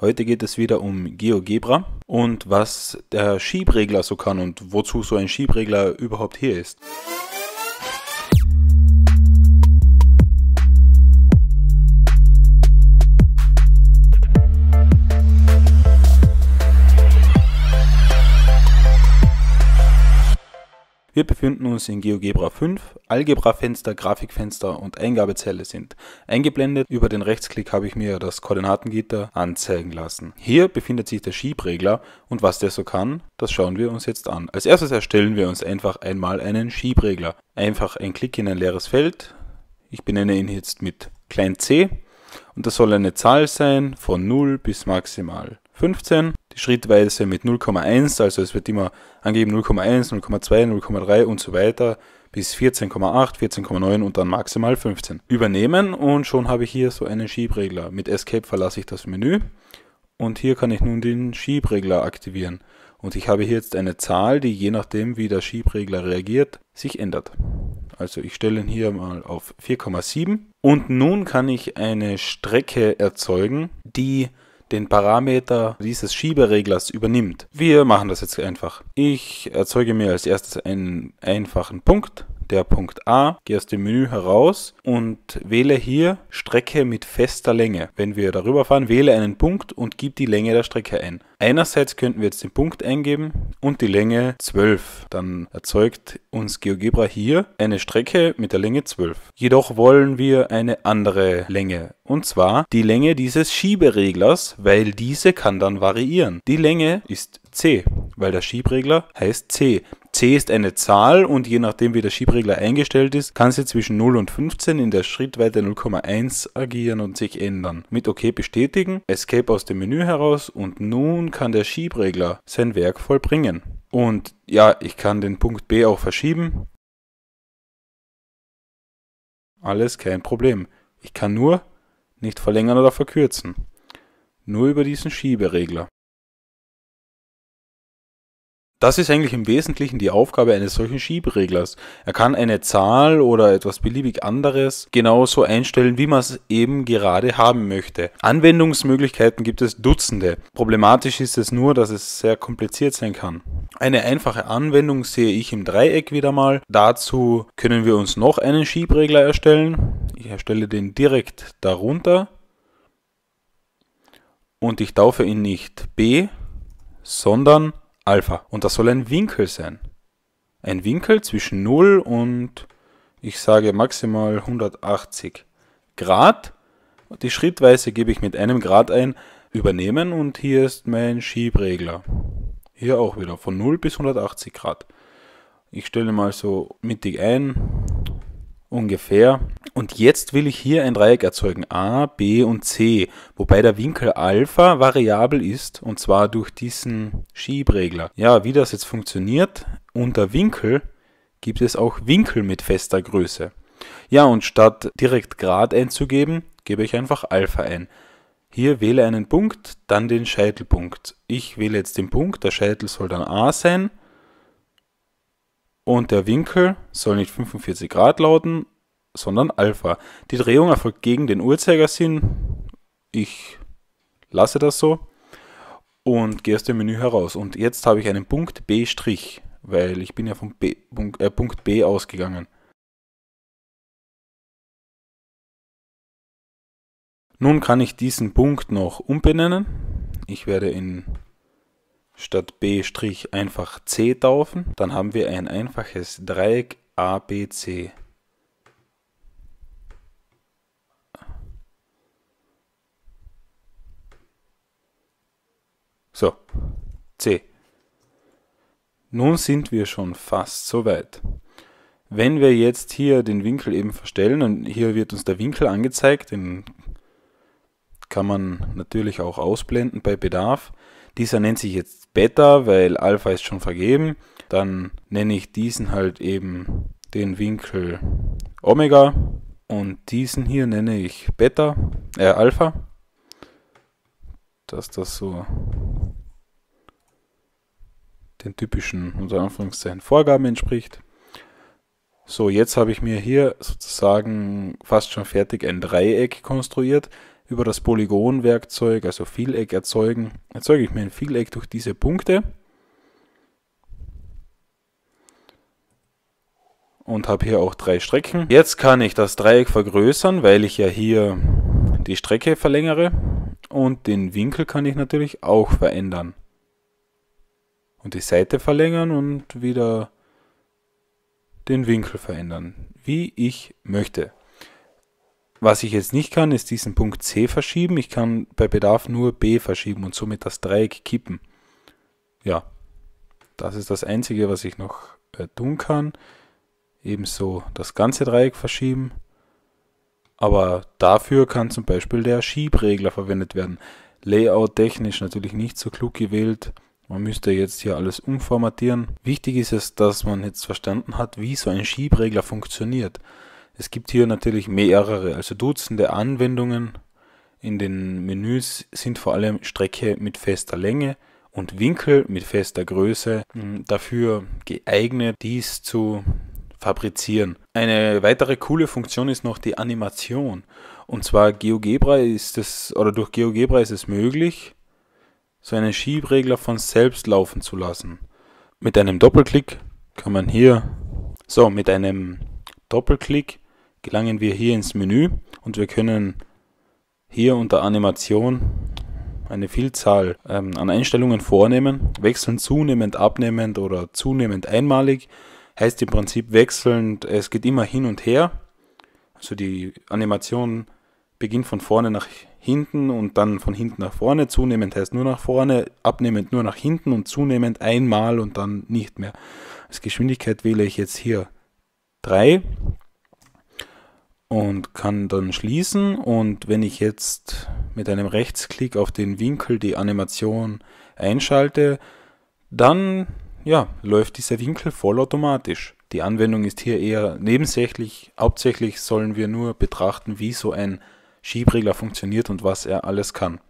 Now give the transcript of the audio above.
Heute geht es wieder um GeoGebra und was der Schiebregler so kann und wozu so ein Schiebregler überhaupt hier ist. Wir befinden uns in GeoGebra 5. Algebra-Fenster, Grafikfenster und Eingabezelle sind eingeblendet. Über den Rechtsklick habe ich mir das Koordinatengitter anzeigen lassen. Hier befindet sich der Schiebregler und was der so kann, das schauen wir uns jetzt an. Als erstes erstellen wir uns einfach einmal einen Schiebregler. Einfach ein Klick in ein leeres Feld. Ich benenne ihn jetzt mit klein c und das soll eine Zahl sein von 0 bis maximal 15 schrittweise mit 0,1, also es wird immer angegeben 0,1, 0,2, 0,3 und so weiter bis 14,8, 14,9 und dann maximal 15. Übernehmen und schon habe ich hier so einen Schiebregler. Mit Escape verlasse ich das Menü und hier kann ich nun den Schiebregler aktivieren. Und ich habe hier jetzt eine Zahl, die je nachdem, wie der Schiebregler reagiert, sich ändert. Also ich stelle ihn hier mal auf 4,7 und nun kann ich eine Strecke erzeugen, die den Parameter dieses Schiebereglers übernimmt. Wir machen das jetzt einfach. Ich erzeuge mir als erstes einen einfachen Punkt der Punkt A, gehe aus dem Menü heraus und wähle hier Strecke mit fester Länge. Wenn wir darüber fahren, wähle einen Punkt und gib die Länge der Strecke ein. Einerseits könnten wir jetzt den Punkt eingeben und die Länge 12. Dann erzeugt uns GeoGebra hier eine Strecke mit der Länge 12. Jedoch wollen wir eine andere Länge. Und zwar die Länge dieses Schiebereglers, weil diese kann dann variieren. Die Länge ist C, weil der Schiebregler heißt C. C ist eine Zahl und je nachdem wie der Schiebregler eingestellt ist, kann sie zwischen 0 und 15 in der Schrittweite 0,1 agieren und sich ändern. Mit OK bestätigen, Escape aus dem Menü heraus und nun kann der Schiebregler sein Werk vollbringen. Und ja, ich kann den Punkt B auch verschieben. Alles kein Problem. Ich kann nur nicht verlängern oder verkürzen. Nur über diesen Schieberegler. Das ist eigentlich im Wesentlichen die Aufgabe eines solchen Schiebereglers. Er kann eine Zahl oder etwas beliebig anderes genauso einstellen, wie man es eben gerade haben möchte. Anwendungsmöglichkeiten gibt es Dutzende. Problematisch ist es nur, dass es sehr kompliziert sein kann. Eine einfache Anwendung sehe ich im Dreieck wieder mal. Dazu können wir uns noch einen Schiebregler erstellen. Ich erstelle den direkt darunter und ich taufe ihn nicht B, sondern Alpha. Und das soll ein Winkel sein. Ein Winkel zwischen 0 und, ich sage maximal 180 Grad. Die Schrittweise gebe ich mit einem Grad ein, übernehmen und hier ist mein Schiebregler. Hier auch wieder von 0 bis 180 Grad. Ich stelle mal so mittig ein, ungefähr. Und jetzt will ich hier ein Dreieck erzeugen, a, b und c, wobei der Winkel Alpha variabel ist, und zwar durch diesen Schiebregler. Ja, wie das jetzt funktioniert, unter Winkel gibt es auch Winkel mit fester Größe. Ja, und statt direkt Grad einzugeben, gebe ich einfach Alpha ein. Hier wähle einen Punkt, dann den Scheitelpunkt. Ich wähle jetzt den Punkt, der Scheitel soll dann A sein und der Winkel soll nicht 45 Grad lauten, sondern Alpha. Die Drehung erfolgt gegen den Uhrzeigersinn. Ich lasse das so und gehe aus dem Menü heraus. Und jetzt habe ich einen Punkt B', weil ich bin ja vom B, Punkt, äh, Punkt B ausgegangen. Nun kann ich diesen Punkt noch umbenennen. Ich werde ihn statt B' einfach C taufen, dann haben wir ein einfaches Dreieck ABC. So, C. Nun sind wir schon fast soweit. Wenn wir jetzt hier den Winkel eben verstellen und hier wird uns der Winkel angezeigt, den kann man natürlich auch ausblenden bei Bedarf, dieser nennt sich jetzt Beta, weil Alpha ist schon vergeben. Dann nenne ich diesen halt eben den Winkel Omega und diesen hier nenne ich Beta, äh Alpha. Dass das so den typischen, unter Anführungszeichen, Vorgaben entspricht. So, jetzt habe ich mir hier sozusagen fast schon fertig ein Dreieck konstruiert über das Polygonwerkzeug, also Vieleck erzeugen, erzeuge ich mir ein Vieleck durch diese Punkte und habe hier auch drei Strecken. Jetzt kann ich das Dreieck vergrößern, weil ich ja hier die Strecke verlängere und den Winkel kann ich natürlich auch verändern. Und die Seite verlängern und wieder den Winkel verändern, wie ich möchte. Was ich jetzt nicht kann, ist diesen Punkt C verschieben. Ich kann bei Bedarf nur B verschieben und somit das Dreieck kippen. Ja, das ist das Einzige, was ich noch äh, tun kann. Ebenso das ganze Dreieck verschieben. Aber dafür kann zum Beispiel der Schiebregler verwendet werden. Layout technisch natürlich nicht so klug gewählt. Man müsste jetzt hier alles umformatieren. Wichtig ist es, dass man jetzt verstanden hat, wie so ein Schiebregler funktioniert. Es gibt hier natürlich mehrere, also Dutzende Anwendungen. In den Menüs sind vor allem Strecke mit fester Länge und Winkel mit fester Größe hm, dafür geeignet, dies zu fabrizieren. Eine weitere coole Funktion ist noch die Animation. Und zwar GeoGebra ist es, oder durch GeoGebra ist es möglich, so einen Schiebregler von selbst laufen zu lassen. Mit einem Doppelklick kann man hier, so mit einem Doppelklick gelangen wir hier ins Menü und wir können hier unter Animation eine Vielzahl ähm, an Einstellungen vornehmen. Wechseln zunehmend, abnehmend oder zunehmend einmalig. Heißt im Prinzip wechselnd, es geht immer hin und her. Also die Animation beginnt von vorne nach hinten und dann von hinten nach vorne. Zunehmend heißt nur nach vorne, abnehmend nur nach hinten und zunehmend einmal und dann nicht mehr. Als Geschwindigkeit wähle ich jetzt hier 3 und kann dann schließen und wenn ich jetzt mit einem Rechtsklick auf den Winkel die Animation einschalte, dann ja, läuft dieser Winkel vollautomatisch. Die Anwendung ist hier eher nebensächlich. Hauptsächlich sollen wir nur betrachten, wie so ein Schiebregler funktioniert und was er alles kann.